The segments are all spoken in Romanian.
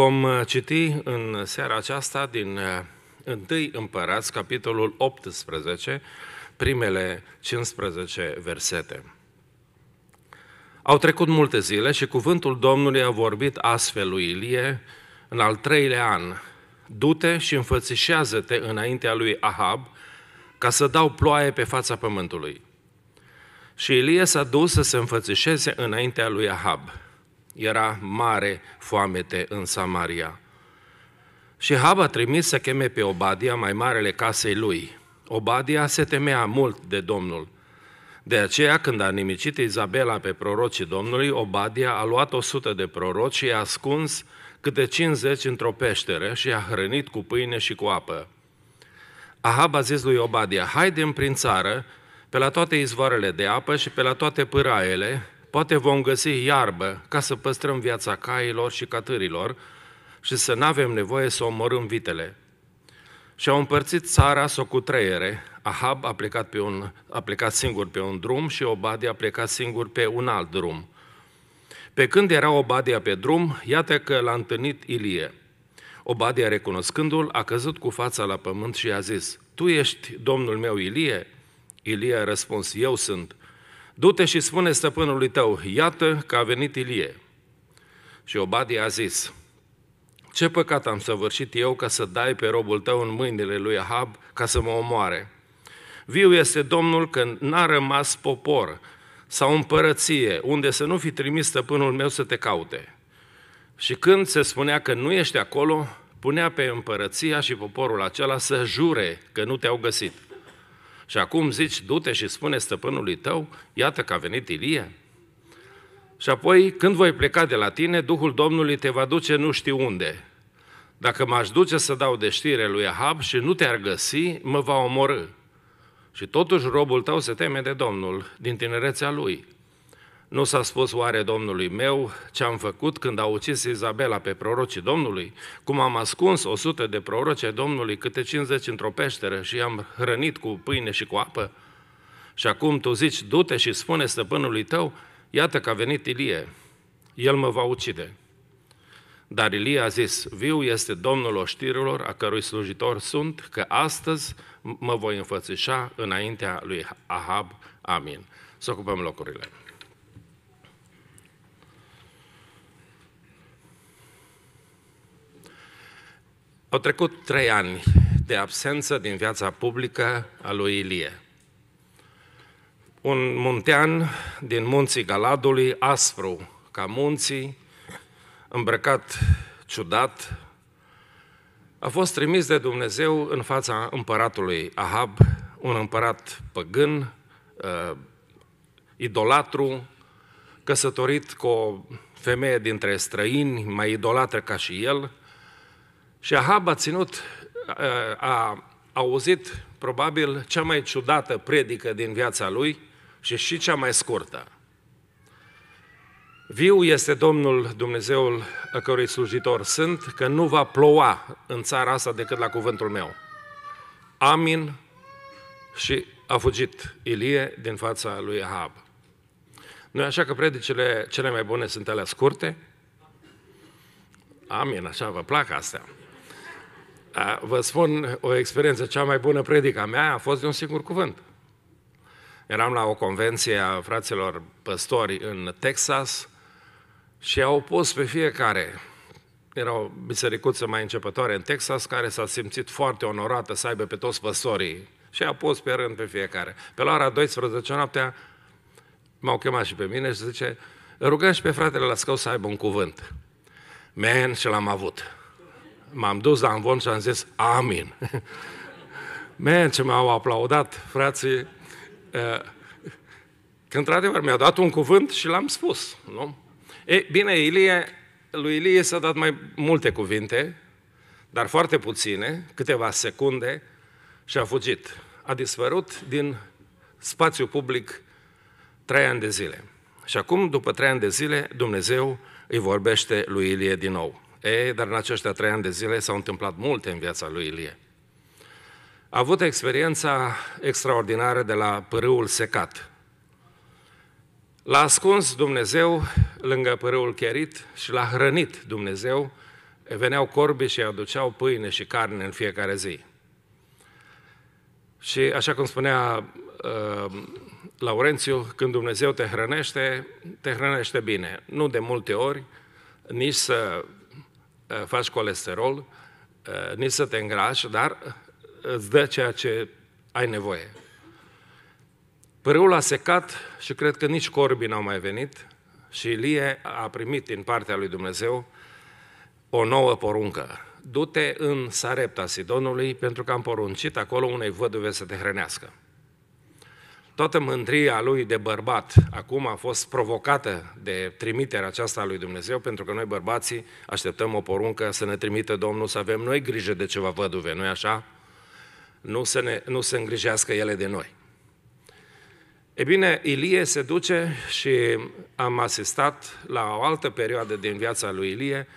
Vom uh, citi în seara aceasta din 1 uh, Împărați, capitolul 18, primele 15 versete. Au trecut multe zile și cuvântul Domnului a vorbit astfel lui Ilie în al treilea an. Du-te și înfățișează-te înaintea lui Ahab ca să dau ploaie pe fața pământului. Și Ilie s-a dus să se înfățișeze înaintea lui Ahab era mare foamete în Samaria. Și Hab a trimis să cheme pe Obadia, mai marele casei lui. Obadia se temea mult de Domnul. De aceea, când a nimicit Izabela pe prorocii Domnului, Obadia a luat 100 de proroci și i-a ascuns câte 50 într-o peșteră și a hrănit cu pâine și cu apă. Ahab a zis lui Obadia, „Haide prin țară, pe la toate izvoarele de apă și pe la toate pâraele, poate vom găsi iarbă ca să păstrăm viața cailor și catârilor și să nu avem nevoie să omorâm vitele. Și au împărțit țara s-o cu treiere. Ahab a plecat, pe un, a plecat singur pe un drum și Obadia a plecat singur pe un alt drum. Pe când era Obadia pe drum, iată că l-a întâlnit Ilie. Obadia, recunoscându-l, a căzut cu fața la pământ și a zis, Tu ești domnul meu Ilie? Ilie a răspuns, Eu sunt. Du-te și spune stăpânului tău, iată că a venit Ilie. Și Obadia a zis, ce păcat am săvârșit eu ca să dai pe robul tău în mâinile lui Ahab ca să mă omoare? Viu este Domnul că n-a rămas popor sau împărăție unde să nu fi trimis stăpânul meu să te caute. Și când se spunea că nu ești acolo, punea pe împărăția și poporul acela să jure că nu te-au găsit. Și acum zici, du-te și spune stăpânului tău, iată că a venit Ilie. Și apoi, când voi pleca de la tine, Duhul Domnului te va duce nu știu unde. Dacă m-aș duce să dau de știre lui Ahab și nu te-ar găsi, mă va omorâ. Și totuși robul tău se teme de Domnul din tinerețea lui. Nu s-a spus oare Domnului meu ce am făcut când a ucis Izabela pe prorocii Domnului? Cum am ascuns o sută de proroci Domnului, câte 50 într-o peșteră și i-am hrănit cu pâine și cu apă? Și acum tu zici, du-te și spune stăpânului tău, iată că a venit Ilie, el mă va ucide. Dar Ilie a zis, viu este Domnul oștirilor, a cărui slujitor sunt, că astăzi mă voi înfățișa înaintea lui Ahab. Amin. Să ocupăm locurile. Au trecut trei ani de absență din viața publică a lui Ilie. Un muntean din munții Galadului, aspru ca munții, îmbrăcat ciudat, a fost trimis de Dumnezeu în fața împăratului Ahab, un împărat păgân, uh, idolatru, căsătorit cu o femeie dintre străini, mai idolatră ca și el – și Ahab a ținut, eh, a auzit probabil cea mai ciudată predică din viața lui și și cea mai scurtă. Viu este Domnul Dumnezeul a cărui slujitor sunt, că nu va ploua în țara asta decât la cuvântul meu. Amin și a fugit Ilie din fața lui Ahab. Nu așa că predicile cele mai bune sunt alea scurte? Amin, așa vă plac astea. Vă spun o experiență, cea mai bună predica mea a fost de un singur cuvânt. Eram la o convenție a fraților păstori în Texas și au pus pe fiecare. Era o bisericuță mai începătoare în Texas care s-a simțit foarte onorată să aibă pe toți păstorii și a pus pe rând pe fiecare. Pe la ora 12 noaptea m-au chemat și pe mine și zice rugăm și pe fratele la scău să aibă un cuvânt. Man, și l-am avut m-am dus la învon și am zis amin. Man, ce m-au aplaudat, frații, eh, că într-adevăr mi-a dat un cuvânt și l-am spus. Nu? E, bine, Ilie, lui Ilie s-a dat mai multe cuvinte, dar foarte puține, câteva secunde, și a fugit. A dispărut din spațiu public trei ani de zile. Și acum, după trei ani de zile, Dumnezeu îi vorbește lui Ilie din nou. E, dar în aceștia trei ani de zile s-au întâmplat multe în viața lui Ilie. A avut experiența extraordinară de la pârâul secat. L-a ascuns Dumnezeu lângă pârâul cherit și l-a hrănit Dumnezeu. Veneau corbi și aduceau pâine și carne în fiecare zi. Și așa cum spunea uh, Laurențiu, când Dumnezeu te hrănește, te hrănește bine. Nu de multe ori, nici să Eh, faci colesterol, eh, nici să te îngrași, dar eh, îți dă ceea ce ai nevoie. Părâul a secat și cred că nici corbii n-au mai venit și Ilie a primit din partea lui Dumnezeu o nouă poruncă. Du-te în Sarepta Sidonului pentru că am poruncit acolo unei văduve să te hrănească toată mândria lui de bărbat acum a fost provocată de trimiterea aceasta a lui Dumnezeu, pentru că noi bărbații așteptăm o poruncă să ne trimite Domnul să avem noi grijă de ceva văduve, nu-i așa? Nu să, ne, nu să îngrijească ele de noi. E bine, Ilie se duce și am asistat la o altă perioadă din viața lui Ilie,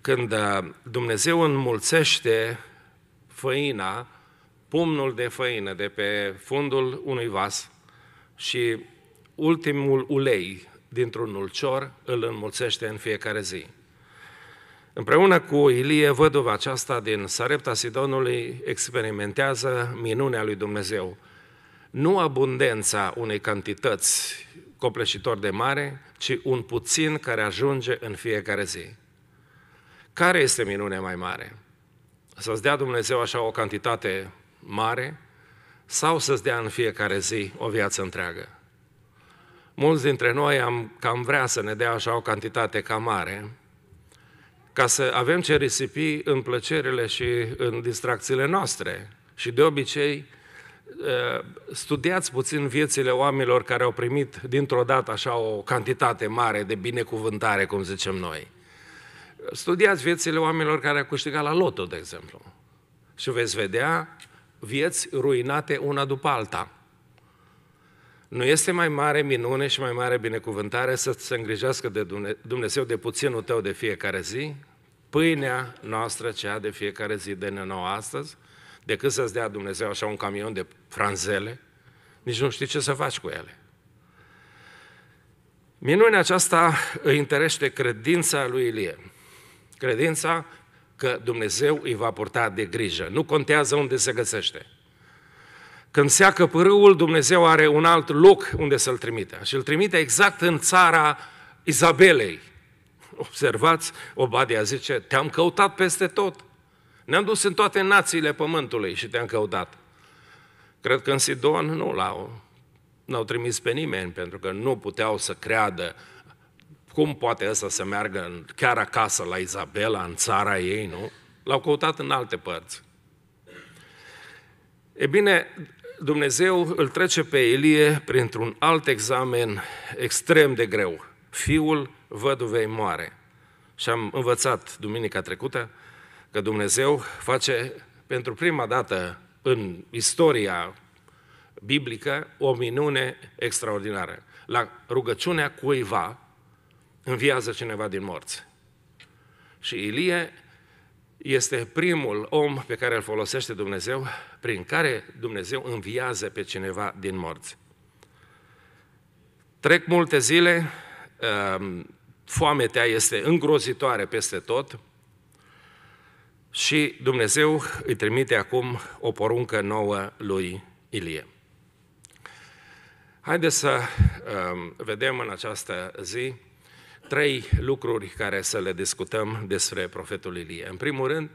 când uh, Dumnezeu înmulțește făina, pumnul de făină de pe fundul unui vas și ultimul ulei dintr-un ulcior îl înmulțește în fiecare zi. Împreună cu Ilie, văduva aceasta din Sarepta Sidonului experimentează minunea lui Dumnezeu. Nu abundența unei cantități copleșitor de mare, ci un puțin care ajunge în fiecare zi. Care este minunea mai mare? Să-ți dea Dumnezeu așa o cantitate mare sau să-ți dea în fiecare zi o viață întreagă. Mulți dintre noi am cam vrea să ne dea așa o cantitate cam mare, ca să avem ce risipi în plăcerile și în distracțiile noastre. Și de obicei, ă, studiați puțin viețile oamenilor care au primit dintr-o dată așa o cantitate mare de binecuvântare, cum zicem noi. Studiați viețile oamenilor care au câștigat la loto, de exemplu. Și veți vedea vieți ruinate una după alta. Nu este mai mare minune și mai mare binecuvântare să se îngrijească de Dumnezeu de puținul tău de fiecare zi, pâinea noastră cea de fiecare zi de nouă astăzi, decât să-ți dea Dumnezeu așa un camion de franzele, nici nu știi ce să faci cu ele. Minunea aceasta îi întărește credința lui Ilie. Credința că Dumnezeu îi va purta de grijă. Nu contează unde se găsește. Când seacă pârâul, Dumnezeu are un alt loc unde să-l trimite. Și îl trimite exact în țara Izabelei. Observați, Obadia zice, te-am căutat peste tot. Ne-am dus în toate națiile pământului și te-am căutat. Cred că în Sidon nu l-au, n-au trimis pe nimeni, pentru că nu puteau să creadă cum poate ăsta să meargă chiar acasă la Izabela, în țara ei, nu? L-au căutat în alte părți. E bine, Dumnezeu îl trece pe Elie printr-un alt examen extrem de greu. Fiul văduvei moare. Și am învățat duminica trecută că Dumnezeu face pentru prima dată în istoria biblică o minune extraordinară. La rugăciunea cuiva, înviază cineva din morți. Și Ilie este primul om pe care îl folosește Dumnezeu, prin care Dumnezeu înviază pe cineva din morți. Trec multe zile, ehm, foametea este îngrozitoare peste tot și Dumnezeu îi trimite acum o poruncă nouă lui Ilie. Haideți să ehm, vedem în această zi trei lucruri care să le discutăm despre profetul Ilie. În primul rând,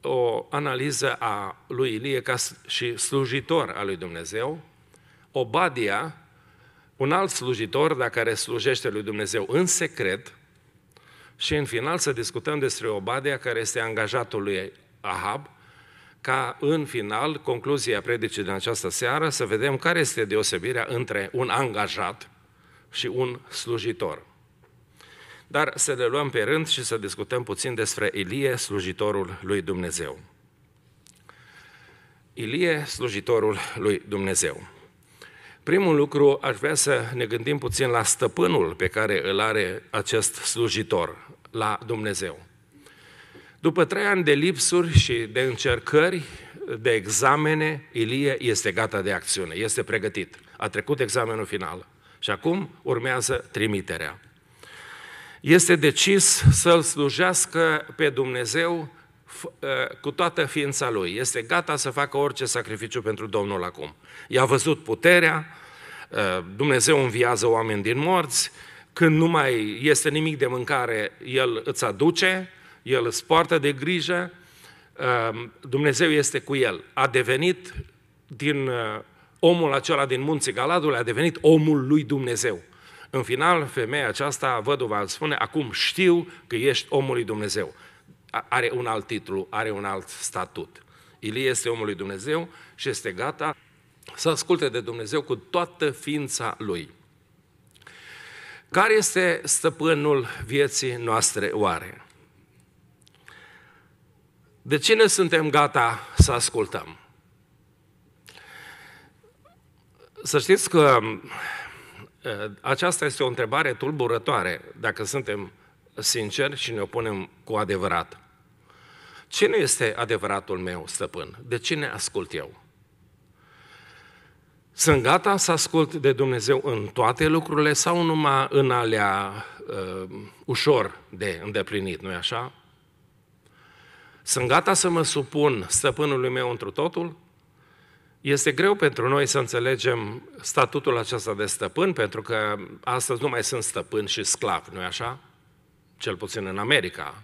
o analiză a lui Ilie ca și slujitor al lui Dumnezeu, Obadia, un alt slujitor, dar care slujește lui Dumnezeu în secret, și în final să discutăm despre Obadia, care este angajatul lui Ahab, ca în final, concluzia predicii din această seară, să vedem care este deosebirea între un angajat și un slujitor. Dar să le luăm pe rând și să discutăm puțin despre Ilie, slujitorul lui Dumnezeu. Ilie, slujitorul lui Dumnezeu. Primul lucru, aș vrea să ne gândim puțin la stăpânul pe care îl are acest slujitor, la Dumnezeu. După trei ani de lipsuri și de încercări, de examene, Ilie este gata de acțiune, este pregătit. A trecut examenul final și acum urmează trimiterea este decis să-L slujească pe Dumnezeu ă, cu toată ființa lui. Este gata să facă orice sacrificiu pentru Domnul acum. I-a văzut puterea, ă, Dumnezeu înviază oameni din morți, când nu mai este nimic de mâncare, El îți aduce, El îți poartă de grijă, ă, Dumnezeu este cu El. A devenit din omul acela din munții Galadului, a devenit omul lui Dumnezeu. În final, femeia aceasta, văduva, îl spune, acum știu că ești omul lui Dumnezeu. Are un alt titlu, are un alt statut. Ilie este omul lui Dumnezeu și este gata să asculte de Dumnezeu cu toată ființa lui. Care este stăpânul vieții noastre oare? De cine suntem gata să ascultăm? Să știți că Eh, aceasta este o întrebare tulburătoare, dacă suntem sinceri și ne opunem cu adevărat. Cine este adevăratul meu stăpân? De cine ascult eu? Sunt gata să ascult de Dumnezeu în toate lucrurile sau numai în alea uh, ușor de îndeplinit, nu-i așa? Sunt gata să mă supun stăpânului meu întru totul este greu pentru noi să înțelegem statutul acesta de stăpân, pentru că astăzi nu mai sunt stăpân și sclav, nu-i așa? Cel puțin în America,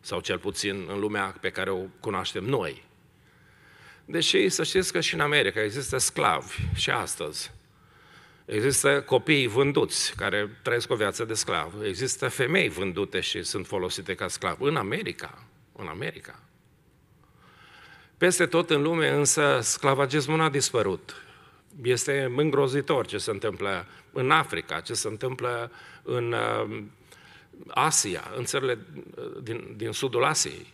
sau cel puțin în lumea pe care o cunoaștem noi. Deși să știți că și în America există sclavi și astăzi. Există copii vânduți care trăiesc o viață de sclav. Există femei vândute și sunt folosite ca sclav. În America, în America. Peste tot în lume însă sclavagismul n-a dispărut. Este îngrozitor ce se întâmplă în Africa, ce se întâmplă în uh, Asia, în țările uh, din, din sudul Asiei.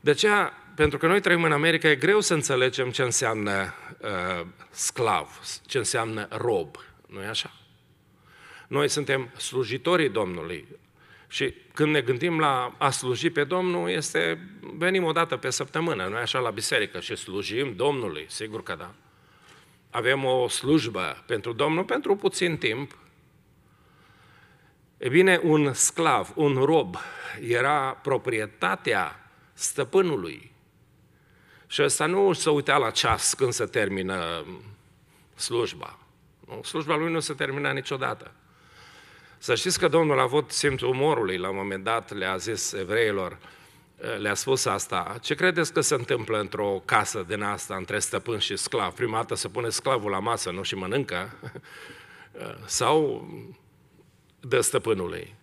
De aceea, pentru că noi trăim în America, e greu să înțelegem ce înseamnă uh, sclav, ce înseamnă rob. nu e așa? Noi suntem slujitorii Domnului, și când ne gândim la a sluji pe Domnul, este, venim o dată pe săptămână, nu așa, la biserică și slujim Domnului, sigur că da. Avem o slujbă pentru Domnul pentru puțin timp. E bine, un sclav, un rob, era proprietatea stăpânului. Și ăsta nu se uita la ceas când se termină slujba. Slujba lui nu se termina niciodată. Să știți că Domnul a avut simțul umorului la un moment dat, le-a zis evreilor, le-a spus asta, ce credeți că se întâmplă într-o casă din asta, între stăpân și sclav? Prima dată se pune sclavul la masă, nu și mănâncă? Sau de stăpânului?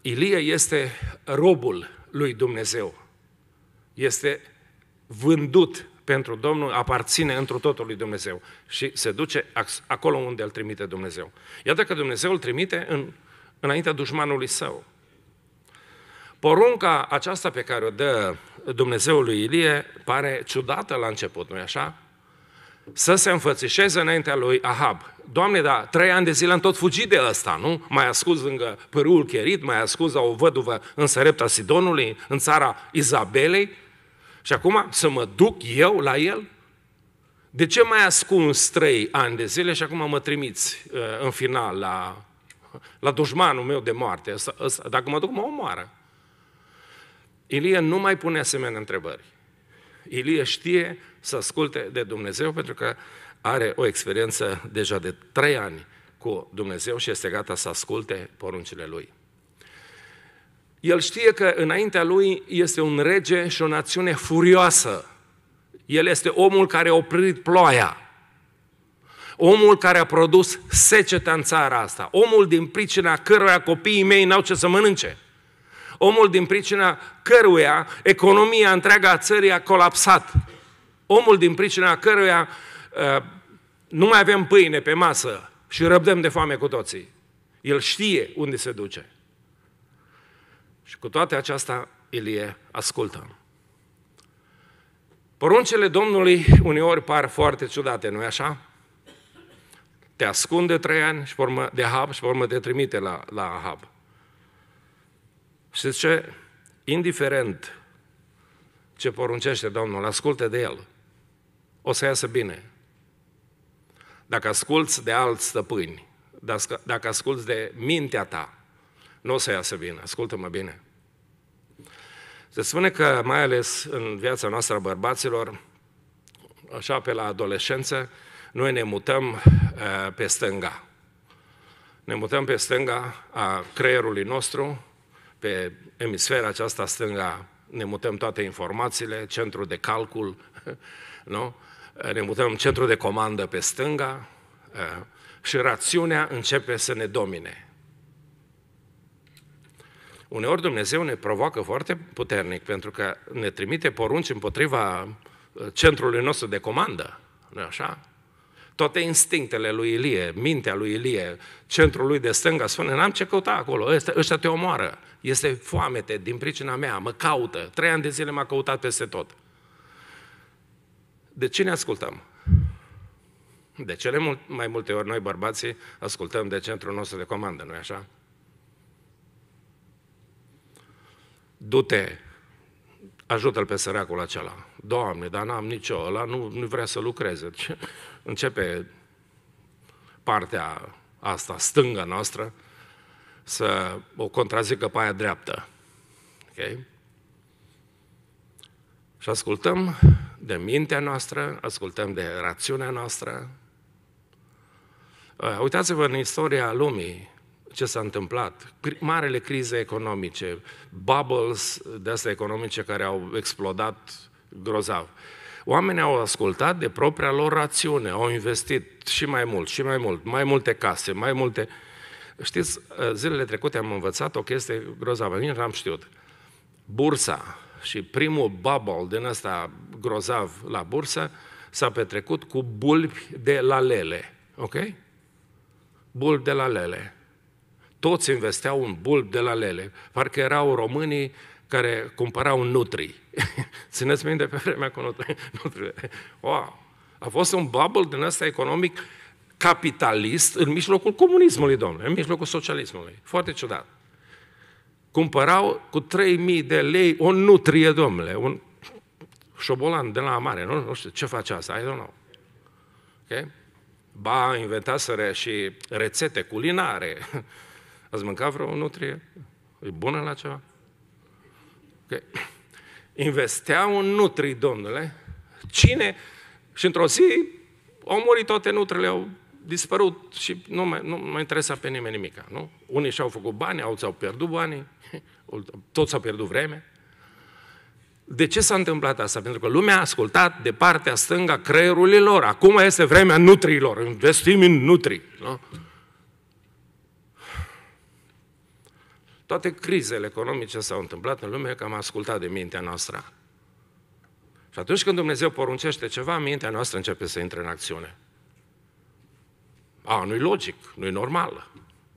Ilie este robul lui Dumnezeu. Este vândut pentru Domnul aparține întru totul lui Dumnezeu și se duce acolo unde îl trimite Dumnezeu. Iată că Dumnezeu îl trimite în, înaintea dușmanului său. Porunca aceasta pe care o dă Dumnezeul lui Ilie pare ciudată la început, nu-i așa? Să se înfățișeze înaintea lui Ahab. Doamne, dar trei ani de zile am tot fugit de ăsta, nu? Mai ascuns lângă pârâul Cherit, mai ascuns la o văduvă în Sărepta Sidonului, în țara Izabelei, și acum să mă duc eu la el? De ce mai ascuns trei ani de zile și acum mă trimiți uh, în final la, la dușmanul meu de moarte? Dacă mă duc, mă omoară. Ilie nu mai pune asemenea întrebări. Ilie știe să asculte de Dumnezeu pentru că are o experiență deja de trei ani cu Dumnezeu și este gata să asculte poruncile Lui. El știe că înaintea lui este un rege și o națiune furioasă. El este omul care a oprit ploaia. Omul care a produs seceta în țara asta. Omul din pricina căruia copiii mei n-au ce să mănânce. Omul din pricina căruia economia întreaga a țării a colapsat. Omul din pricina căruia uh, nu mai avem pâine pe masă și răbdăm de foame cu toții. El știe unde se duce. Și cu toate acestea, Ilie ascultă. Poruncele Domnului uneori par foarte ciudate, nu-i așa? Te ascunde trei ani și formă de Hab și formă te trimite la, la Hab. Și zice, indiferent ce poruncește Domnul, ascultă de el. O să iasă bine. Dacă asculți de alți stăpâni, dacă asculți de mintea ta, nu o să iasă bine, ascultă-mă bine. Se spune că, mai ales în viața noastră a bărbaților, așa pe la adolescență, noi ne mutăm eh, pe stânga. Ne mutăm pe stânga a creierului nostru, pe emisfera aceasta stânga ne mutăm toate informațiile, centru de calcul, nu? ne mutăm centru de comandă pe stânga eh, și rațiunea începe să ne domine. Uneori Dumnezeu ne provoacă foarte puternic pentru că ne trimite porunci împotriva uh, centrului nostru de comandă. nu așa? Toate instinctele lui Ilie, mintea lui Ilie, centrul lui de stânga spune, n-am ce căuta acolo, ăștia, ăștia te omoară. Este foamete din pricina mea, mă caută. Trei ani de zile m-a căutat peste tot. De ce ne ascultăm? De cele mult, mai multe ori noi bărbații ascultăm de centrul nostru de comandă, nu-i așa? du-te, ajută-l pe săracul acela. Doamne, dar n-am nicio, ăla nu, nu vrea să lucreze. Deci, începe partea asta, stânga noastră, să o contrazică pe aia dreaptă. Ok? Și ascultăm de mintea noastră, ascultăm de rațiunea noastră. Uh, uitați-vă în istoria lumii, ce s-a întâmplat, marele crize economice, bubbles de astea economice care au explodat grozav. Oamenii au ascultat de propria lor rațiune, au investit și mai mult, și mai mult, mai multe case, mai multe... Știți, zilele trecute am învățat o chestie grozavă, nici n-am știut. Bursa și primul bubble din ăsta grozav la bursă s-a petrecut cu bulbi de lalele, ok? Bulbi de lalele toți investeau un bulb de la lele. Parcă erau românii care cumpărau nutri. Țineți minte pe vremea cu nutri. nutri. Wow. A fost un bubble din ăsta economic capitalist în mijlocul comunismului, domnule, în mijlocul socialismului. Foarte ciudat. Cumpărau cu 3.000 de lei o nutrie, domnule, un șobolan de la mare, nu? Nu știu ce face asta, I don't know. Okay? Ba, inventaseră și rețete culinare, Ați mâncat vreo nutrie? E bună la ceva? Că Investea un nutri, domnule. Cine? Și într-o zi au murit toate nutrele, au dispărut și nu mai, nu mai interesa pe nimeni nimic. Nu? Unii și-au făcut bani, alții au pierdut banii, toți au pierdut vreme. De ce s-a întâmplat asta? Pentru că lumea a ascultat de partea stânga creierului lor. Acum este vremea nutrilor, investim în nutri. Nu? Toate crizele economice s-au întâmplat în lume că am ascultat de mintea noastră. Și atunci când Dumnezeu poruncește ceva, mintea noastră începe să intre în acțiune. A, nu-i logic, nu-i normal.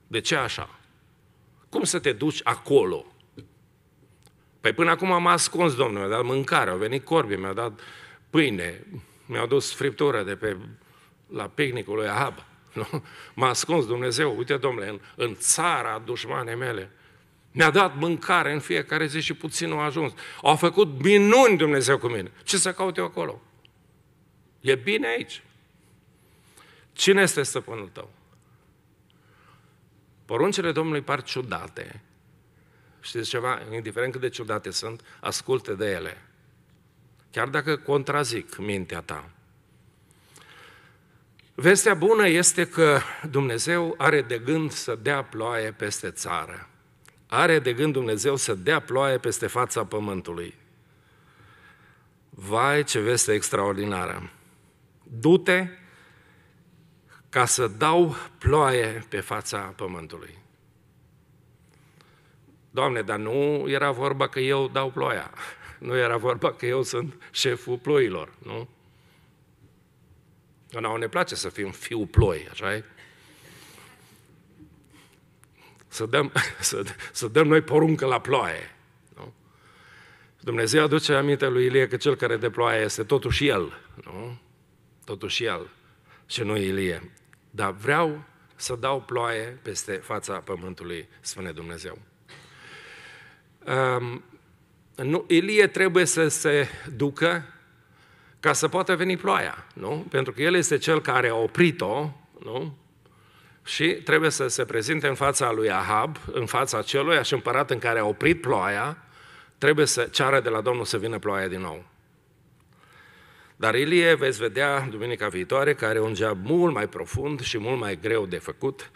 De ce așa? Cum să te duci acolo? Păi până acum am ascuns, domnule, mi-a dat mâncare, au venit corbi, mi-a dat pâine, mi-a dus friptură de pe, la picnicul lui Ahab. M-a ascuns Dumnezeu, uite, domnule, în, în țara dușmanei mele, mi-a dat mâncare în fiecare zi și puțin a ajuns. A făcut minuni Dumnezeu cu mine. Ce să caut eu acolo? E bine aici. Cine este stăpânul tău? Poruncile Domnului par ciudate. Știți ceva? Indiferent cât de ciudate sunt, asculte de ele. Chiar dacă contrazic mintea ta. Vestea bună este că Dumnezeu are de gând să dea ploaie peste țară. Are de gând Dumnezeu să dea ploaie peste fața pământului. Vai, ce veste extraordinară! Du-te ca să dau ploaie pe fața pământului. Doamne, dar nu era vorba că eu dau ploaia. Nu era vorba că eu sunt șeful ploilor, nu? Nu, ne place să fim fiul ploi, așa e? să dăm, să, să dăm noi poruncă la ploaie. Nu? Dumnezeu aduce aminte lui Ilie că cel care de ploaie este totuși el. Nu? Totuși el și nu Ilie. Dar vreau să dau ploaie peste fața pământului, spune Dumnezeu. Um, nu, Ilie trebuie să se ducă ca să poată veni ploaia, nu? Pentru că el este cel care a oprit-o, nu? și trebuie să se prezinte în fața lui Ahab, în fața celui și împărat în care a oprit ploaia, trebuie să ceară de la Domnul să vină ploaia din nou. Dar Ilie veți vedea duminica viitoare care un geab mult mai profund și mult mai greu de făcut.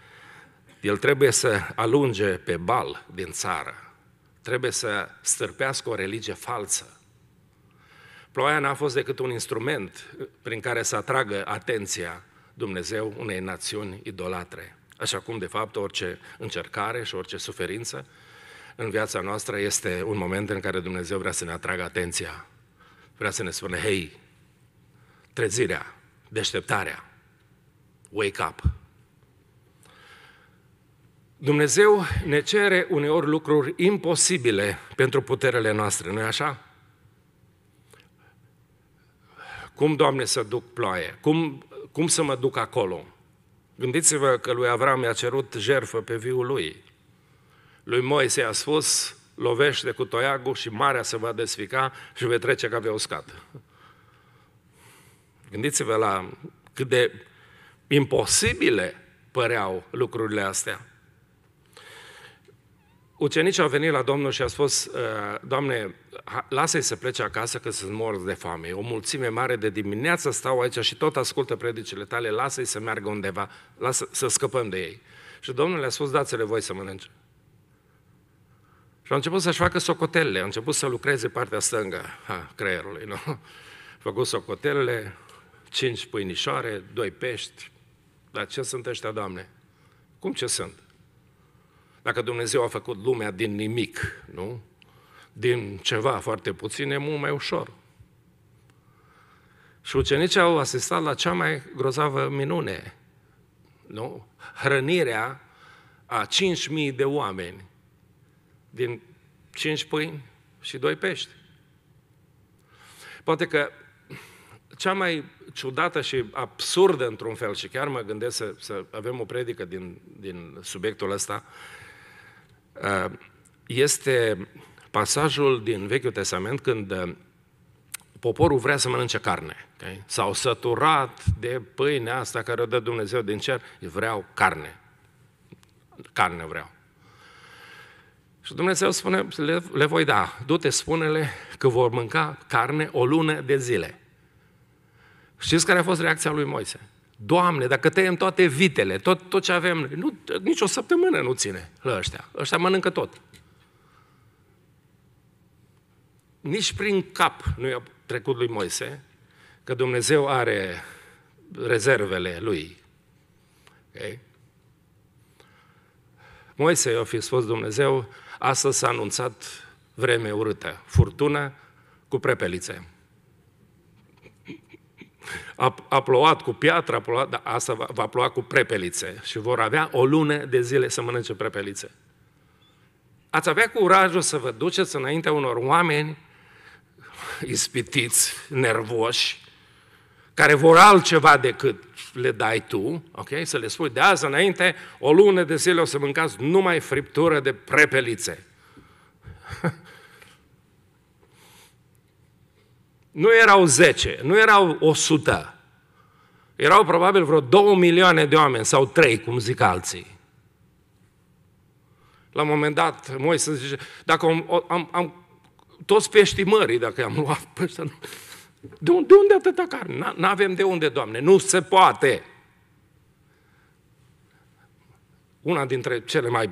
El trebuie să alunge pe bal din țară. Trebuie să stârpească o religie falsă. Ploaia n-a fost decât un instrument prin care să atragă atenția Dumnezeu unei națiuni idolatre. Așa cum, de fapt, orice încercare și orice suferință în viața noastră este un moment în care Dumnezeu vrea să ne atragă atenția. Vrea să ne spună, hei, trezirea, deșteptarea, wake up. Dumnezeu ne cere uneori lucruri imposibile pentru puterele noastre, nu-i așa? Cum, Doamne, să duc ploaie? Cum cum să mă duc acolo? Gândiți-vă că lui Avram i-a cerut jerfă pe viul lui. Lui Moise a spus, lovește cu toiagul și marea se va desfica și vei trece ca pe uscat. Gândiți-vă la cât de imposibile păreau lucrurile astea. Ucenicii au venit la Domnul și a spus, eh, Doamne, lasă-i să plece acasă că sunt mor de foame. O mulțime mare de dimineață stau aici și tot ascultă predicile tale, lasă-i să meargă undeva, lasă, să scăpăm de ei. Și Domnul le-a spus, dați-le voi să mănânce. Și au început să-și facă socotelele, au început să lucreze partea stângă a creierului, nu? Făcut socotelele, cinci pâinișoare, doi pești. Dar ce sunt ăștia, Doamne? Cum ce sunt? Dacă Dumnezeu a făcut lumea din nimic, nu? Din ceva foarte puțin, e mult mai ușor. Și ucenicii au asistat la cea mai grozavă minune, nu? Hrănirea a 5.000 de oameni din 5 pâini și 2 pești. Poate că cea mai ciudată și absurdă într-un fel, și chiar mă gândesc să, să avem o predică din, din subiectul ăsta, uh, Uh, este pasajul din Vechiul Testament când uh, poporul vrea să mănânce carne. Okay? S-au săturat de pâinea asta care o dă Dumnezeu din cer, vreau carne. Carne vreau. Și Dumnezeu spune, le, le voi da, du-te, spune-le că vor mânca carne o lună de zile. Știți care a fost reacția lui Moise? Doamne, dacă tăiem toate vitele, tot, tot ce avem, nu, nici o săptămână nu ține la ăștia. Ăștia mănâncă tot. Nici prin cap nu i-a trecut lui Moise că Dumnezeu are rezervele lui. Okay? Moise, eu fi fost Dumnezeu, astăzi s-a anunțat vreme urâtă, furtună cu prepelițe. A, a plouat cu piatră, a plouat, dar asta va, va ploua cu prepelițe și vor avea o lună de zile să mănânce prepelițe. Ați avea curajul să vă duceți înaintea unor oameni ispitiți, nervoși, care vor altceva decât le dai tu, ok? Să le spui, de azi înainte, o lună de zile o să mâncați numai friptură de prepelițe. Nu erau 10, nu erau 100. Erau probabil vreo 2 milioane de oameni sau 3, cum zic alții. La un moment dat, Moise zice, dacă am, am, am toți peștii mării, dacă am luat pe ăștia, de unde, de unde atâta carne? Nu avem de unde, Doamne, nu se poate. Una dintre cele mai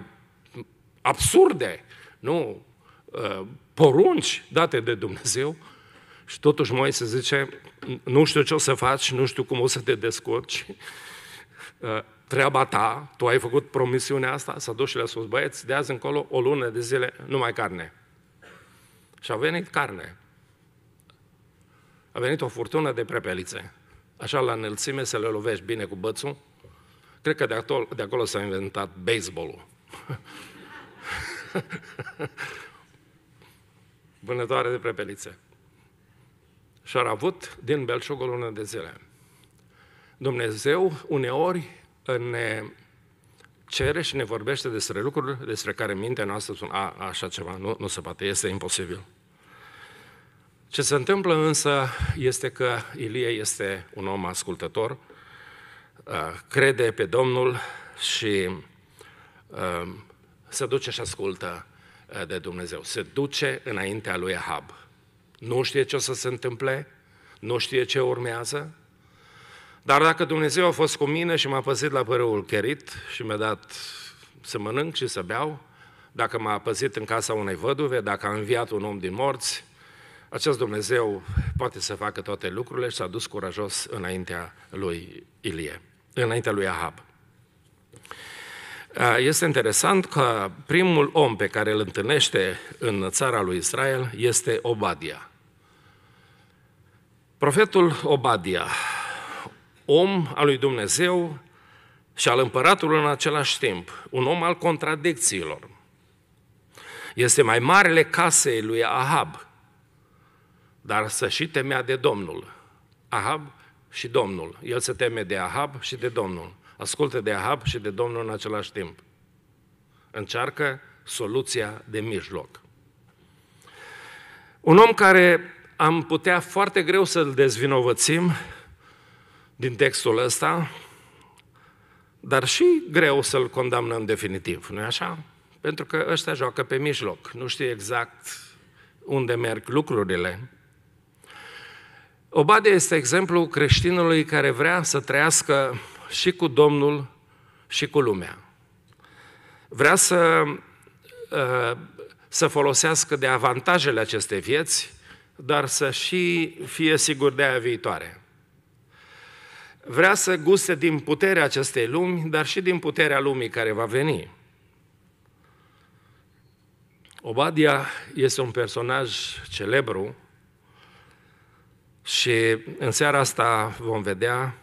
absurde, nu, uh, porunci date de Dumnezeu, și totuși Moise zice, nu știu ce o să faci, nu știu cum o să te descurci, ă, treaba ta, tu ai făcut promisiunea asta, s-a dus și le-a spus, băieți, de azi încolo, o lună de zile, numai carne. Și a venit carne. A venit o furtună de prepelițe. Așa la înălțime să le lovești bine cu bățul. Cred că de acolo, de acolo s-a inventat baseball-ul. Vânătoare de prepelițe și-ar avut din belșug o lună de zile. Dumnezeu uneori ne cere și ne vorbește despre lucruri despre care mintea noastră spune, a, așa ceva, nu, nu se poate, este imposibil. Ce se întâmplă însă este că Ilie este un om ascultător, crede pe Domnul și se duce și ascultă de Dumnezeu, se duce înaintea lui Ahab nu știe ce o să se întâmple, nu știe ce urmează. Dar dacă Dumnezeu a fost cu mine și m-a păzit la părăul cherit și mi-a dat să mănânc și să beau, dacă m-a păzit în casa unei văduve, dacă a înviat un om din morți, acest Dumnezeu poate să facă toate lucrurile și s-a dus curajos înaintea lui Ilie, înaintea lui Ahab. Este interesant că primul om pe care îl întâlnește în țara lui Israel este Obadia. Profetul Obadia, om al lui Dumnezeu și al împăratului în același timp, un om al contradicțiilor. Este mai marele casei lui Ahab, dar să și temea de Domnul. Ahab și Domnul. El se teme de Ahab și de Domnul ascultă de Ahab și de Domnul în același timp. Încearcă soluția de mijloc. Un om care am putea foarte greu să-l dezvinovățim din textul ăsta, dar și greu să-l condamnăm definitiv, nu e așa? Pentru că ăștia joacă pe mijloc, nu știe exact unde merg lucrurile. Obade este exemplul creștinului care vrea să trăiască și cu Domnul și cu lumea. Vrea să, ă, să folosească de avantajele acestei vieți, dar să și fie sigur de aia viitoare. Vrea să guste din puterea acestei lumi, dar și din puterea lumii care va veni. Obadia este un personaj celebru și în seara asta vom vedea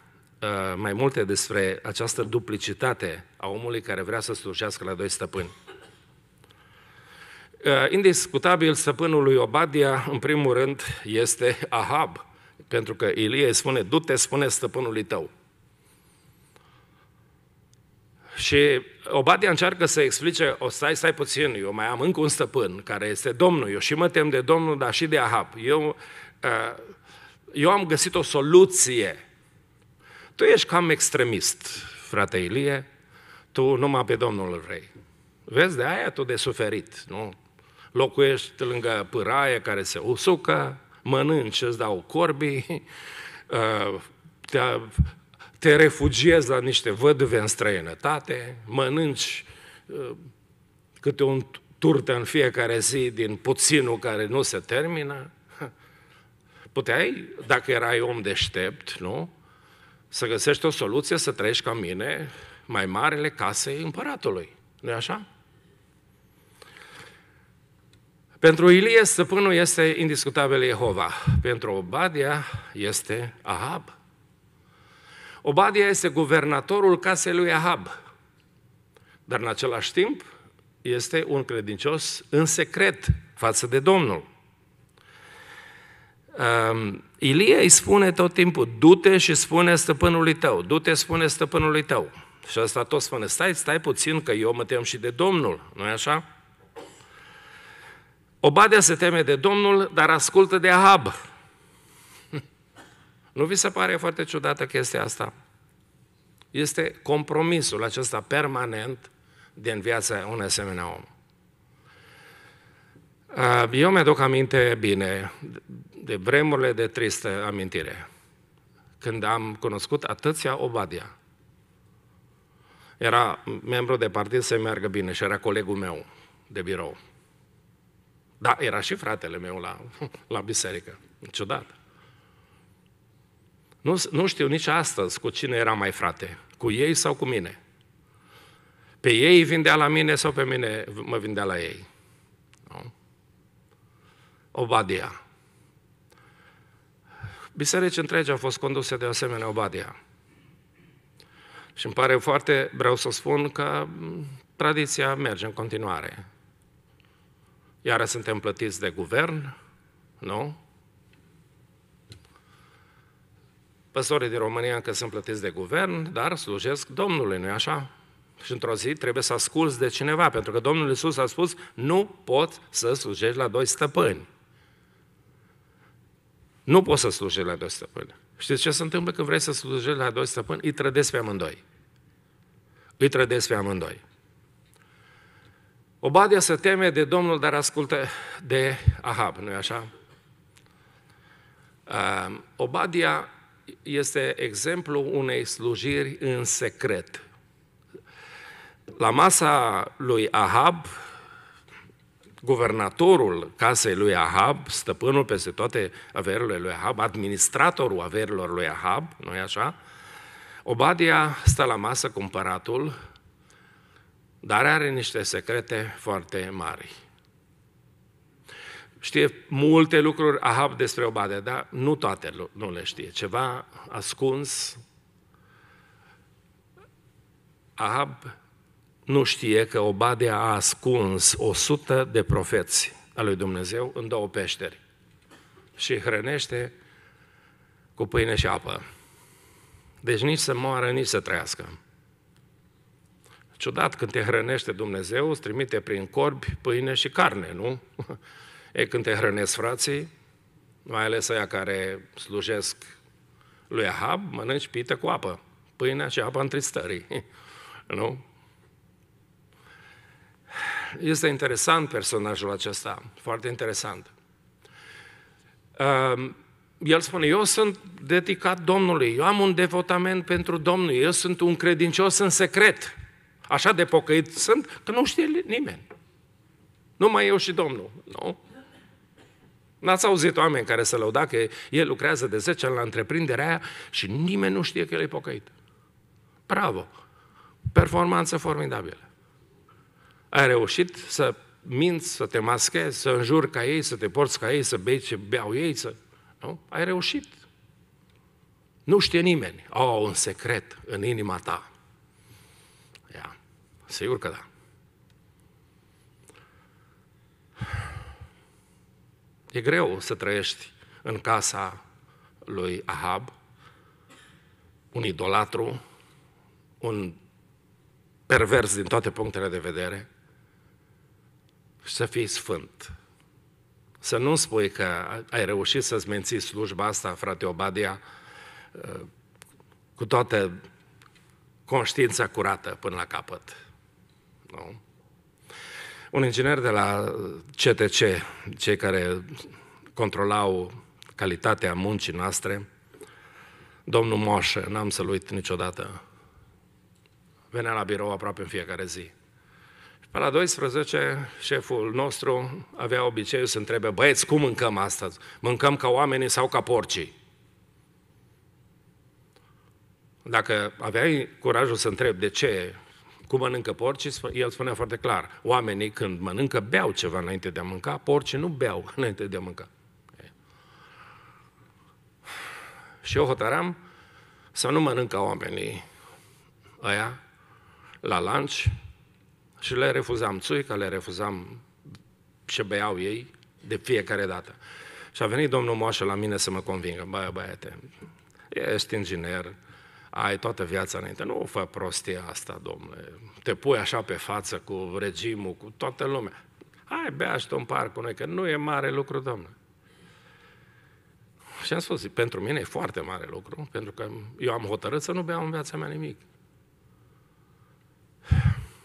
Uh, mai multe despre această duplicitate a omului care vrea să slujească la doi stăpâni. Uh, indiscutabil, stăpânul lui Obadia, în primul rând, este Ahab, pentru că Ilie îi spune, du-te, spune stăpânului tău. Și Obadia încearcă să explice, o stai, stai puțin, eu mai am încă un stăpân care este Domnul, eu și mă tem de Domnul, dar și de Ahab. Eu, uh, eu am găsit o soluție tu ești cam extremist, frate Ilie, tu numai pe Domnul îl vrei. Vezi, de aia tu de suferit, nu? Locuiești lângă pâraie care se usucă, mănânci, îți dau corbii, uh, te, te refugiezi la niște văduve în străinătate, mănânci uh, câte un turtă în fiecare zi din puținul care nu se termină. Puteai, dacă erai om deștept, nu? să găsești o soluție să trăiești ca mine mai marele casei împăratului. nu așa? Pentru Ilie, stăpânul este indiscutabil Jehova. Pentru Obadia este Ahab. Obadia este guvernatorul casei lui Ahab. Dar în același timp este un credincios în secret față de Domnul. Ilie îi spune tot timpul, du-te și spune stăpânului tău, du-te spune stăpânului tău. Și asta tot spune, stai, stai puțin că eu mă tem și de Domnul, nu e așa? Obadea se teme de Domnul, dar ascultă de Ahab. Nu vi se pare foarte ciudată chestia asta? Este compromisul acesta permanent din viața unui asemenea om. Eu mi-aduc aminte bine de vremurile de tristă amintire, când am cunoscut atâția Obadia. Era membru de partid să meargă bine și era colegul meu de birou. Da, era și fratele meu la, la biserică. Ciudat. Nu, nu știu nici astăzi cu cine era mai frate, cu ei sau cu mine. Pe ei vindea la mine sau pe mine mă vindea la ei. Obadia. Biserici întregi au fost conduse de asemenea Obadia. Și îmi pare foarte, vreau să spun că tradiția merge în continuare. Iară suntem plătiți de guvern, nu? Păstorii din România încă sunt plătiți de guvern, dar slujesc Domnului, nu-i așa? Și într-o zi trebuie să asculți de cineva, pentru că Domnul Iisus a spus, nu pot să slujești la doi stăpâni. Nu poți să slujești la doi stăpâni. Știți ce se întâmplă când vrei să slujești la doi stăpâni? Îi trădesc pe amândoi. Îi trădesc pe amândoi. Obadia se teme de Domnul, dar ascultă de Ahab, nu-i așa? Obadia este exemplu unei slujiri în secret. La masa lui Ahab, guvernatorul casei lui Ahab, stăpânul peste toate averile lui Ahab, administratorul averilor lui Ahab, nu-i așa? Obadia stă la masă cu împăratul, dar are niște secrete foarte mari. Știe multe lucruri Ahab despre Obadia, dar nu toate nu le știe. Ceva ascuns. Ahab nu știe că Obadea a ascuns 100 de profeți al lui Dumnezeu în două peșteri și hrănește cu pâine și apă. Deci nici să moară, nici să trăiască. Ciudat când te hrănește Dumnezeu, îți trimite prin corbi, pâine și carne, nu? E când te hrănesc frații, mai ales aia care slujesc lui Ahab, mănânci pită cu apă. Pâinea și apa întristării, nu? Este interesant personajul acesta, foarte interesant. El spune, eu sunt dedicat Domnului, eu am un devotament pentru Domnul, eu sunt un credincios în secret. Așa de pocăit sunt că nu știe nimeni. Numai eu și Domnul, nu? N-ați auzit oameni care să lăuda că el lucrează de 10 ani la întreprinderea aia și nimeni nu știe că el e pocăit. Bravo! Performanță formidabilă ai reușit să minți, să te maschezi, să înjuri ca ei, să te porți ca ei, să bei ce beau ei, să... Nu? Ai reușit. Nu știe nimeni. Au un secret în inima ta. Ia, sigur că da. E greu să trăiești în casa lui Ahab, un idolatru, un pervers din toate punctele de vedere, și să fii sfânt. Să nu spui că ai reușit să-ți menții slujba asta, frate Obadia, uh, cu toată conștiința curată până la capăt. Nu? Un inginer de la CTC, cei care controlau calitatea muncii noastre, domnul Moșe, n-am să-l uit niciodată, venea la birou aproape în fiecare zi. Pe la 12, șeful nostru avea obiceiul să întrebe, băieți, cum mâncăm astăzi? Mâncăm ca oamenii sau ca porcii? Dacă aveai curajul să întrebi de ce, cum mănâncă porcii, el spunea foarte clar, oamenii când mănâncă beau ceva înainte de a mânca, porcii nu beau înainte de a mânca. Și eu hotăram să nu mănâncă oamenii aia la lunch, și le refuzam țuica, le refuzam ce beau ei de fiecare dată. Și a venit domnul Moașă la mine să mă convingă, băi băiete, ești inginer, ai toată viața înainte, nu o fă prostia asta, domnule, te pui așa pe față cu regimul, cu toată lumea. Hai, bea și un par cu noi, că nu e mare lucru, domnule. Și am spus, pentru mine e foarte mare lucru, pentru că eu am hotărât să nu beau în viața mea nimic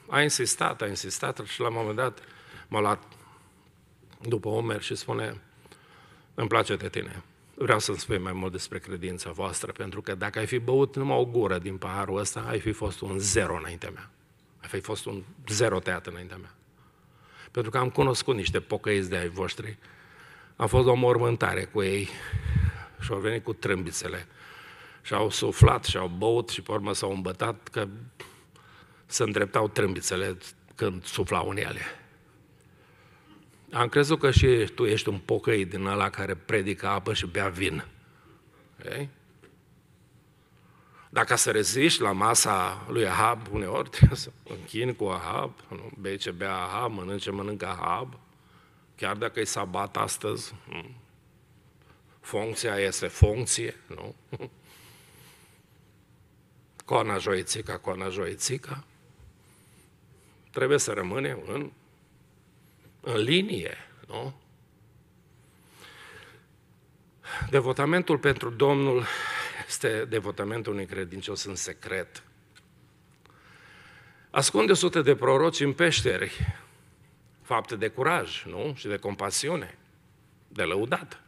a insistat, a insistat și la un moment dat m-a luat după Omer și spune, îmi place de tine, vreau să-mi spui mai mult despre credința voastră, pentru că dacă ai fi băut numai o gură din paharul ăsta, ai fi fost un zero înaintea mea. Ai fi fost un zero tăiat înaintea mea. Pentru că am cunoscut niște pocăiți de ai voștri, am fost o mormântare cu ei și au venit cu trâmbițele și au suflat și au băut și pe urmă s-au îmbătat că se îndreptau trâmbițele când suflau în ele. Am crezut că și tu ești un pocăi din ăla care predică apă și bea vin. Ei? Dacă să reziști la masa lui Ahab, uneori trebuie să închini cu Ahab, nu? bei ce bea Ahab, mănânci ce mănâncă Ahab, chiar dacă e sabat astăzi, nu? Hm? funcția este funcție, nu? Coana joițica, coana joițica trebuie să rămânem în, în linie, nu? Devotamentul pentru Domnul este devotamentul unui credincios în secret. Ascunde sute de proroci în peșteri, fapte de curaj, nu? Și de compasiune, de lăudat.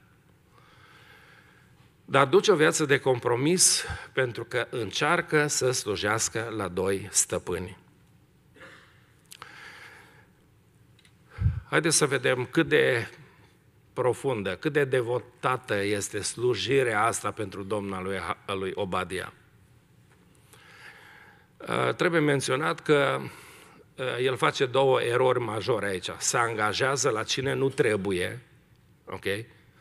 Dar duce o viață de compromis pentru că încearcă să slujească la doi stăpâni. Haideți să vedem cât de profundă, cât de devotată este slujirea asta pentru Domnul lui, lui Obadia. Uh, trebuie menționat că uh, el face două erori majore aici. Se angajează la cine nu trebuie, ok?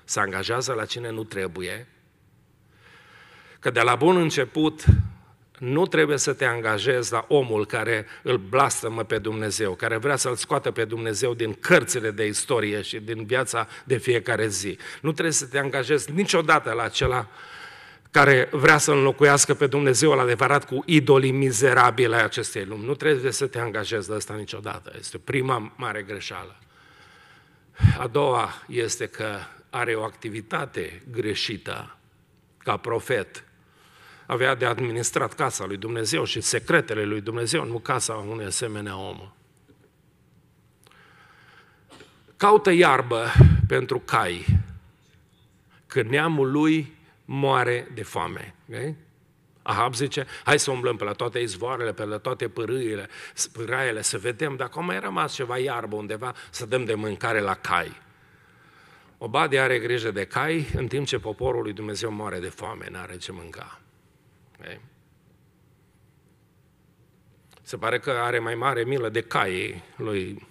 Se angajează la cine nu trebuie, că de la bun început nu trebuie să te angajezi la omul care îl blastămă pe Dumnezeu, care vrea să-l scoată pe Dumnezeu din cărțile de istorie și din viața de fiecare zi. Nu trebuie să te angajezi niciodată la acela care vrea să înlocuiască pe Dumnezeu la adevărat cu idolii mizerabile ai acestei lumi. Nu trebuie să te angajezi la asta niciodată. Este prima mare greșeală. A doua este că are o activitate greșită ca profet – avea de administrat casa lui Dumnezeu și secretele lui Dumnezeu, nu casa unui asemenea om. Caută iarbă pentru cai, că neamul lui moare de foame. Okay? Ahab zice, hai să umblăm pe la toate izvoarele, pe la toate pârâile, pâraiele, să vedem dacă a mai rămas ceva iarbă undeva, să dăm de mâncare la cai. Obade are grijă de cai, în timp ce poporul lui Dumnezeu moare de foame, n-are ce mânca. Ei. Se pare că are mai mare milă de caii lui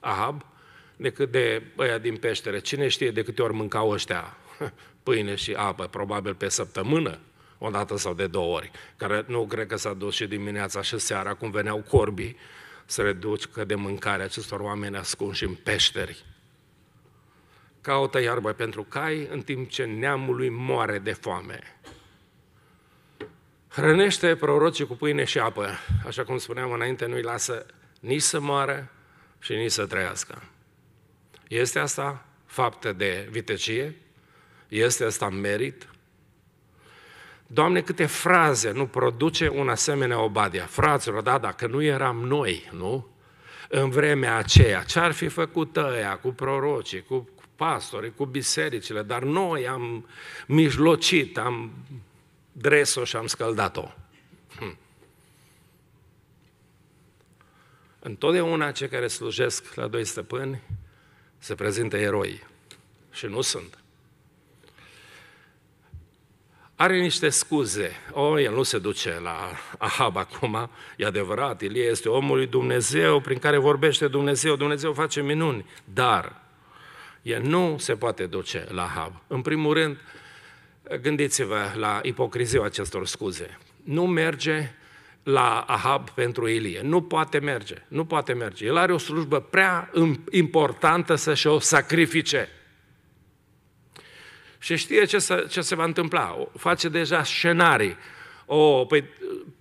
Ahab decât de ăia din peștere. Cine știe de câte ori mâncau ăștia pâine și apă, probabil pe săptămână, o dată sau de două ori, care nu cred că s-a dus și dimineața și seara, cum veneau corbii, să reduci că de mâncare acestor oameni ascunși în peșteri. Caută iarbă pentru cai, în timp ce neamul lui moare de foame. Hrănește prorocii cu pâine și apă, așa cum spuneam înainte, nu-i lasă nici să moară și nici să trăiască. Este asta faptă de vitecie? Este asta merit? Doamne, câte fraze nu produce un asemenea obadia. Fraților, da, dacă nu eram noi, nu? În vremea aceea, ce ar fi făcut ăia cu prorocii, cu pastorii, cu bisericile, dar noi am mijlocit, am dres-o și am scăldat-o. Hm. Întotdeauna cei care slujesc la doi stăpâni se prezintă eroi și nu sunt. Are niște scuze. O, oh, el nu se duce la Ahab acum, e adevărat, Ilie este omul lui Dumnezeu prin care vorbește Dumnezeu, Dumnezeu face minuni, dar el nu se poate duce la Ahab. În primul rând, Gândiți-vă la ipocrizia acestor scuze. Nu merge la Ahab pentru Ilie. Nu poate merge, nu poate merge. El are o slujbă prea importantă să și-o sacrifice. Și știe ce, să, ce se va întâmpla. O face deja scenarii. O, păi,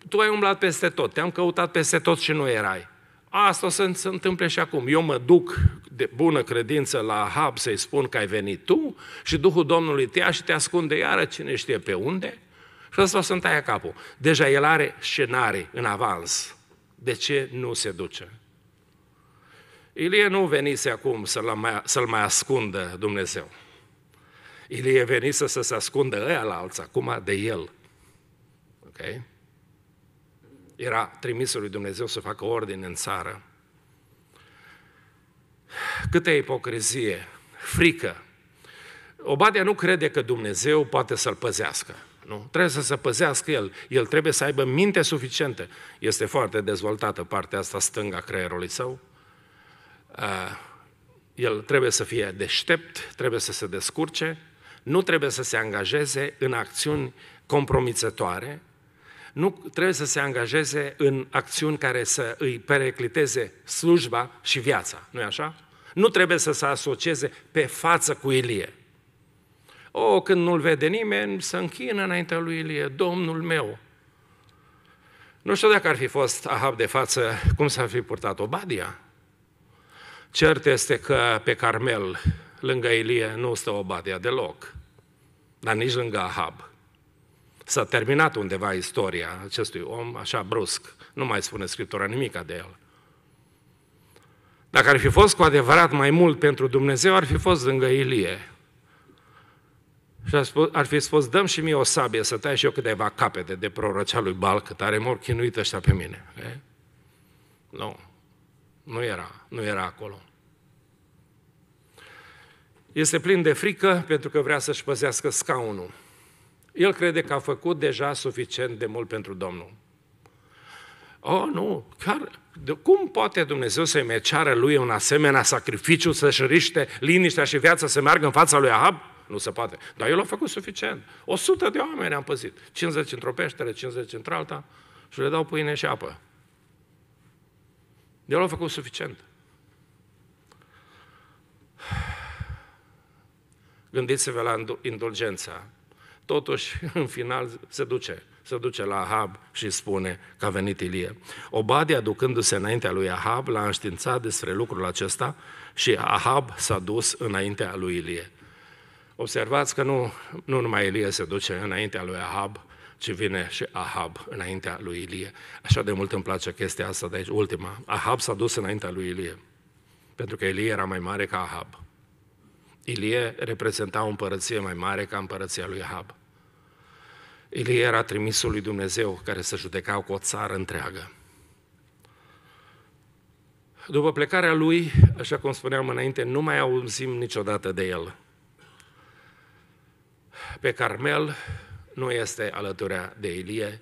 tu ai umblat peste tot, te-am căutat peste tot și nu erai. Asta o să se întâmple și acum. Eu mă duc de bună credință la Ahab să-i spun că ai venit tu și Duhul Domnului te ia și te ascunde iară cine știe pe unde și ăsta o să-mi taie capul. Deja el are scenarii în avans. De ce nu se duce? Ilie nu venise acum să-l mai, să mai ascundă Dumnezeu. Ilie venise să se ascundă ăia la alții acum de el. Okay? era trimisul lui Dumnezeu să facă ordine în țară. Câtă ipocrizie, frică. Obadia nu crede că Dumnezeu poate să-l păzească. Nu? Trebuie să se păzească el. El trebuie să aibă minte suficientă. Este foarte dezvoltată partea asta stânga creierului său. El trebuie să fie deștept, trebuie să se descurce, nu trebuie să se angajeze în acțiuni compromițătoare, nu trebuie să se angajeze în acțiuni care să îi perecliteze slujba și viața, nu-i așa? Nu trebuie să se asocieze pe față cu Ilie. O, când nu-l vede nimeni, să închină înaintea lui Ilie, Domnul meu. Nu știu dacă ar fi fost Ahab de față, cum s-ar fi purtat Obadia. Cert este că pe Carmel, lângă Ilie, nu stă Obadia deloc, dar nici lângă Ahab. S-a terminat undeva istoria acestui om, așa brusc. Nu mai spune Scriptura nimica de el. Dacă ar fi fost cu adevărat mai mult pentru Dumnezeu, ar fi fost lângă Ilie. Și ar, ar fi spus, dăm și mie o sabie să tai și eu câteva capete de prorocea lui Bal, că tare mor chinuit ăștia pe mine. E? Nu, nu era, nu era acolo. Este plin de frică pentru că vrea să-și păzească scaunul. El crede că a făcut deja suficient de mult pentru Domnul. Oh, nu, chiar, de, cum poate Dumnezeu să-i mai ceară lui un asemenea sacrificiu, să-și riște liniștea și viața, să meargă în fața lui Ahab? Nu se poate. Dar el a făcut suficient. O sută de oameni am păzit. 50 într-o peștere, 50 într-alta și le dau pâine și apă. El a făcut suficient. Gândiți-vă la indulgența totuși, în final, se duce. Se duce la Ahab și spune că a venit Ilie. Obadia, ducându-se înaintea lui Ahab, l-a înștiințat despre lucrul acesta și Ahab s-a dus înaintea lui Ilie. Observați că nu, nu numai Ilie se duce înaintea lui Ahab, ci vine și Ahab înaintea lui Ilie. Așa de mult îmi place chestia asta de aici, ultima. Ahab s-a dus înaintea lui Ilie, pentru că Ilie era mai mare ca Ahab. Ilie reprezenta o împărăție mai mare ca împărăția lui Ahab. Ilie era trimisul lui Dumnezeu care să judeca cu o țară întreagă. După plecarea lui, așa cum spuneam înainte, nu mai auzim niciodată de el. Pe Carmel nu este alăturea de Ilie,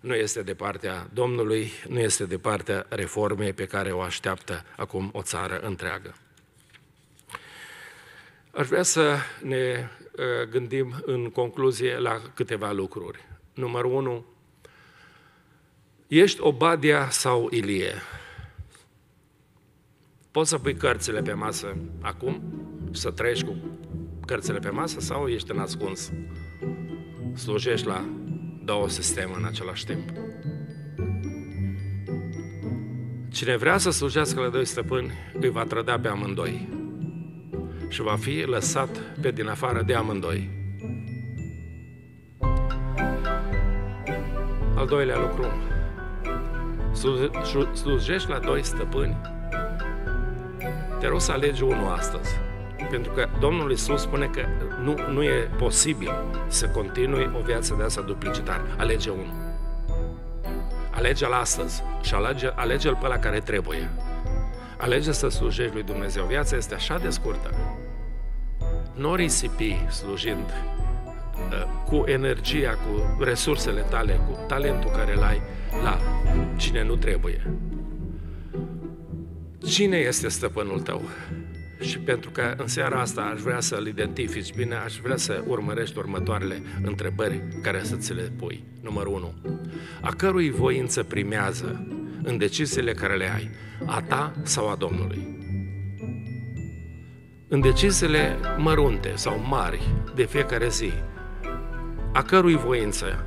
nu este de partea Domnului, nu este de partea reformei pe care o așteaptă acum o țară întreagă. Aș vrea să ne Eh, gândim în concluzie la câteva lucruri. Numărul 1. Ești Obadia sau Ilie? Poți să pui cărțile pe masă acum și să trăiești cu cărțile pe masă sau ești nascuns? Slujești la două sisteme în același timp. Cine vrea să slujească la doi stăpâni, îi va trăda pe amândoi și va fi lăsat pe din afară de amândoi. Al doilea lucru, slujești la doi stăpâni. Te rog să alegi unul astăzi. Pentru că Domnul Isus spune că nu, nu e posibil să continui o viață de asta duplicitară. Alege unul. Alege-l astăzi și alege, alege-l pe la care trebuie. Alege să slujești lui Dumnezeu. Viața este așa de scurtă nu risipi slujind uh, cu energia, cu resursele tale, cu talentul care l ai la cine nu trebuie. Cine este stăpânul tău? Și pentru că în seara asta aș vrea să-l identifici bine, aș vrea să urmărești următoarele întrebări care să ți le pui. Numărul 1. A cărui voință primează în deciziile care le ai? A ta sau a Domnului? în deciziile mărunte sau mari de fiecare zi, a cărui voință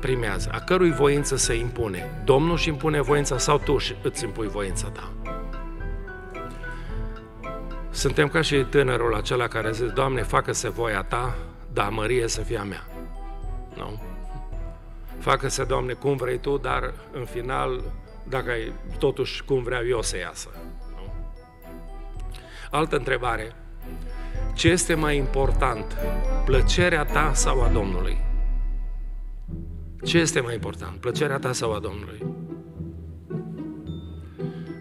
primează, a cărui voință se impune. Domnul își impune voința sau tu îți impui voința ta. Suntem ca și tânărul acela care zice, Doamne, facă-se voia ta, dar mărie să fie a mea. Nu? Facă-se, Doamne, cum vrei tu, dar în final, dacă ai, totuși cum vreau eu să iasă. Altă întrebare. Ce este mai important? Plăcerea ta sau a Domnului? Ce este mai important? Plăcerea ta sau a Domnului?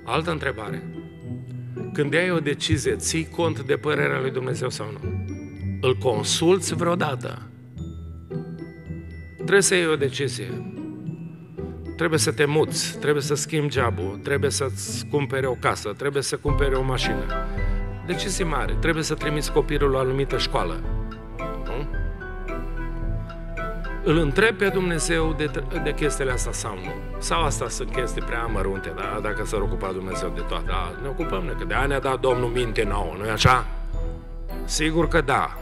Altă întrebare. Când ai o decizie, ții cont de părerea lui Dumnezeu sau nu? Îl consulți vreodată? Trebuie să iei o decizie. Trebuie să te muți, trebuie să schimbi geabul, trebuie să-ți cumpere o casă, trebuie să cumpere o mașină Decizii mari. Trebuie să trimiți copilul la o anumită școală. Nu? Îl întreb pe Dumnezeu de, de chestiile astea sau nu. Sau asta sunt chestii prea amărunte, da? dacă s-ar ocupa Dumnezeu de toate. Da, ne ocupăm, ne, că de aia ne-a dat Domnul minte nouă, nu-i așa? Sigur că da.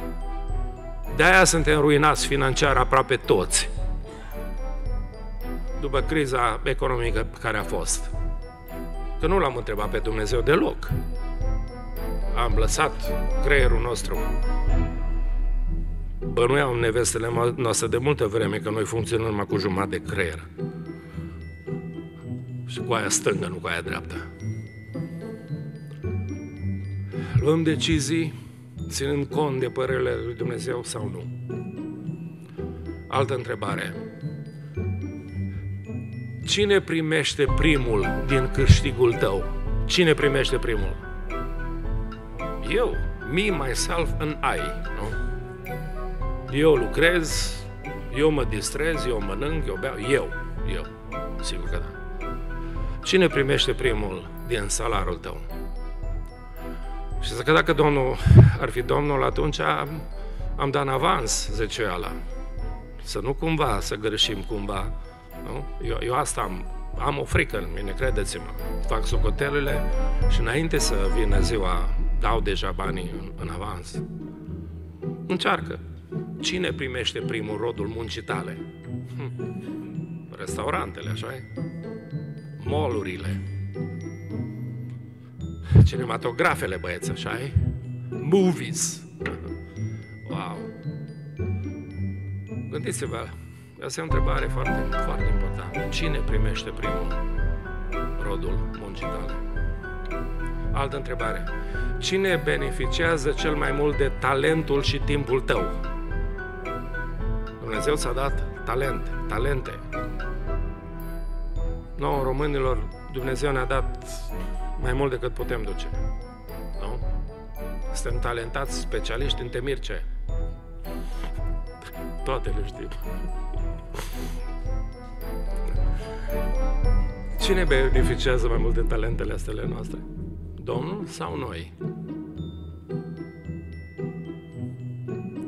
De-aia suntem ruinați financiar aproape toți. După criza economică care a fost. Că nu l-am întrebat pe Dumnezeu deloc am lăsat creierul nostru. Bănuiau nevestele noastre de multă vreme că noi funcționăm numai cu jumătate de creier. Și cu aia stângă, nu cu aia dreaptă. Luăm decizii ținând cont de părerile lui Dumnezeu sau nu. Altă întrebare. Cine primește primul din câștigul tău? Cine primește primul? Eu, me, myself and I, nu? Eu lucrez, eu mă distrez, eu mănânc, eu beau, eu, eu, sigur că da. Cine primește primul din salarul tău? Și zic că dacă Domnul ar fi Domnul, atunci am, am dat în avans ala. Să nu cumva, să greșim cumva. Nu? Eu, eu asta am, am o frică în mine, credeți-mă. Fac socotelele și înainte să vină ziua dau deja banii în, în avans. Încearcă. Cine primește primul rodul muncii tale? Hm. Restaurantele, așa e? Molurile. Cinematografele, băieți, așa e? Movies. Wow. Gândiți-vă, asta e o întrebare foarte, foarte importantă. Cine primește primul rodul muncii tale? altă întrebare. Cine beneficiază cel mai mult de talentul și timpul tău? Dumnezeu ți-a dat talent, talente. Noi românilor, Dumnezeu ne-a dat mai mult decât putem duce. Nu? Suntem talentați specialiști în temirce. Toate le știm. Cine beneficiază mai mult de talentele astea noastre? Domnul sau noi?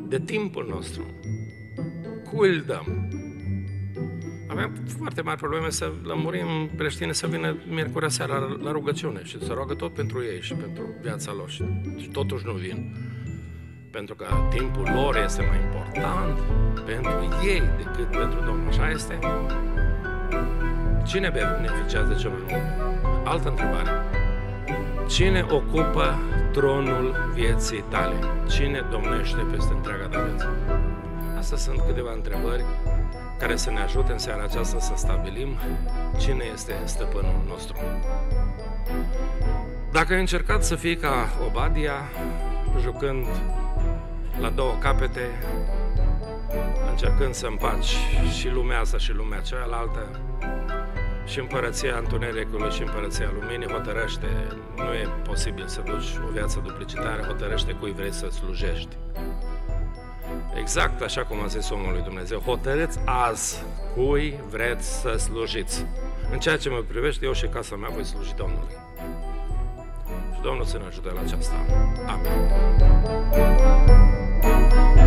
De timpul nostru. cu îl dăm? Aveam foarte mari probleme să lămurim creștine să vină miercurea seara la, la rugăciune și să roagă tot pentru ei și pentru viața lor și, și totuși nu vin. Pentru că timpul lor este mai important pentru ei decât pentru Domnul. Așa este? Cine beneficiază cel mai mult? Altă întrebare. Cine ocupă tronul vieții tale? Cine domnește peste întreaga ta viață? Astea sunt câteva întrebări care să ne ajute în seara aceasta să stabilim cine este stăpânul nostru. Dacă ai încercat să fii ca Obadia, jucând la două capete, încercând să împaci și lumea asta și lumea cealaltă, și împărăția Întunericului și împărăția Luminii hotărăște, nu e posibil să duci o viață duplicitară, hotărăște cui vrei să slujești. Exact așa cum a zis omul lui Dumnezeu, hotărâți azi cui vreți să slujiți. În ceea ce mă privește, eu și casa mea voi sluji Domnului. Și Domnul să ne ajute la aceasta. Amin.